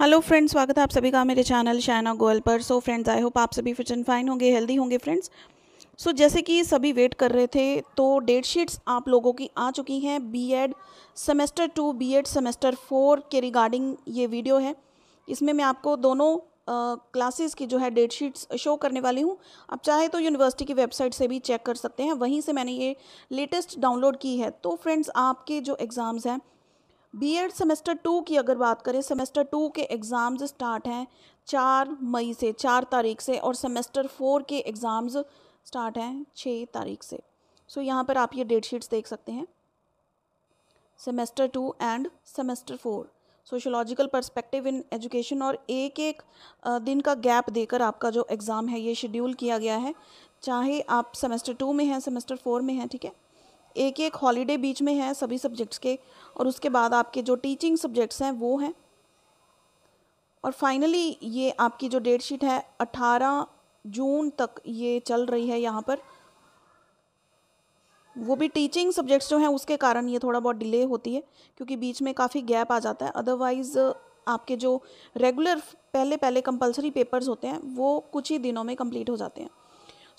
hello friends स्वागत है आप सभी का मेरे चैनल शाइना गोयल पर सो फ्रेंड्स आई होप आप सभी फिट एंड फाइन होंगे हेल्दी होंगे फ्रेंड्स सो so, जैसे कि सभी वेट कर रहे थे तो डेट शीट्स आप लोगों की आ चुकी हैं BEd semester two BEd semester four के रिगार्डिंग ये वीडियो है इसमें मैं आपको दोनों क्लासेस की जो है डेट शीट्स शो करने वाली हूँ आप चाहे तो यूनिवर्सिटी की वेबसाइट से भी चेक कर सकते हैं वहीं से मैंने ये लेटेस्ट डाउनलोड की है तो फ्रेंड्स आपके जो एग्ज़ाम्स हैं बीएड सेमेस्टर टू की अगर बात करें सेमेस्टर टू के एग्ज़ाम्स स्टार्ट हैं चार मई से चार तारीख से और सेमेस्टर फोर के एग्ज़ाम्स स्टार्ट हैं छः तारीख से सो so, यहाँ पर आप ये डेट शीट्स देख सकते हैं semester two and semester four sociological perspective in education और एक एक दिन का गैप देकर आपका जो एग्ज़ाम है ये शेड्यूल किया गया है चाहे आप सेमेस्टर टू में हैं सेमेस्टर फोर में हैं ठीक है एक एक हॉलीडे बीच में है सभी सब्जेक्ट्स के और उसके बाद आपके जो टीचिंग सब्जेक्ट्स हैं वो हैं और फाइनली ये आपकी जो डेट शीट है 18 जून तक ये चल रही है यहाँ पर वो भी टीचिंग सब्जेक्ट्स जो हैं उसके कारण ये थोड़ा बहुत डिले होती है क्योंकि बीच में काफ़ी गैप आ जाता है अदरवाइज़ आपके जो रेगुलर पहले पहले कंपलसरी पेपर्स होते हैं वो कुछ ही दिनों में कंप्लीट हो जाते हैं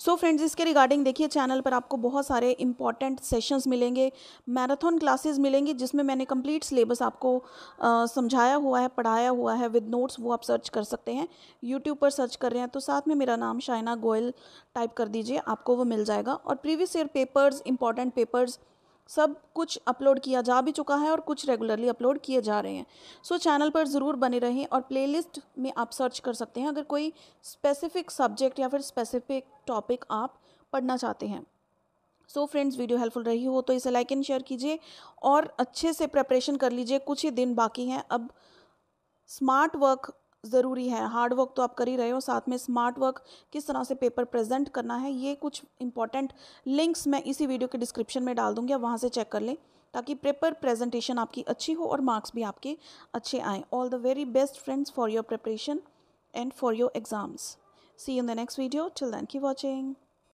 सो फ्रेंड्स इसके रिगार्डिंग देखिए चैनल पर आपको बहुत सारे इंपॉर्टेंट सेशंस मिलेंगे मैराथन क्लासेस मिलेंगी जिसमें मैंने कंप्लीट सिलेबस आपको समझाया हुआ है पढ़ाया हुआ है विद नोट्स वो आप सर्च कर सकते हैं यूट्यूब पर सर्च कर रहे हैं तो साथ में मेरा नाम शाइना गोयल टाइप कर दीजिए आपको वो मिल जाएगा और previous year papers important papers सब कुछ अपलोड किया जा भी चुका है और कुछ रेगुलरली अपलोड किए जा रहे हैं सो so, चैनल पर ज़रूर बने रहें और प्लेलिस्ट में आप सर्च कर सकते हैं अगर कोई स्पेसिफिक सब्जेक्ट या फिर स्पेसिफिक टॉपिक आप पढ़ना चाहते हैं so so, friends video helpful रही हो तो इसे लाइक एंड शेयर कीजिए और अच्छे से प्रेपरेशन कर लीजिए कुछ ही दिन बाकी हैं अब स्मार्ट वर्क ज़रूरी है हार्ड वर्क तो आप कर ही रहे हो साथ में स्मार्ट वर्क किस तरह से पेपर प्रेजेंट करना है ये कुछ इंपॉर्टेंट लिंक्स मैं इसी वीडियो के डिस्क्रिप्शन में डाल दूँगी आप वहाँ से चेक कर लें ताकि पेपर प्रेजेंटेशन आपकी अच्छी हो और मार्क्स भी आपके अच्छे आएँ all the very best friends for your preparation and for your exams see in the next video till then की वॉचिंग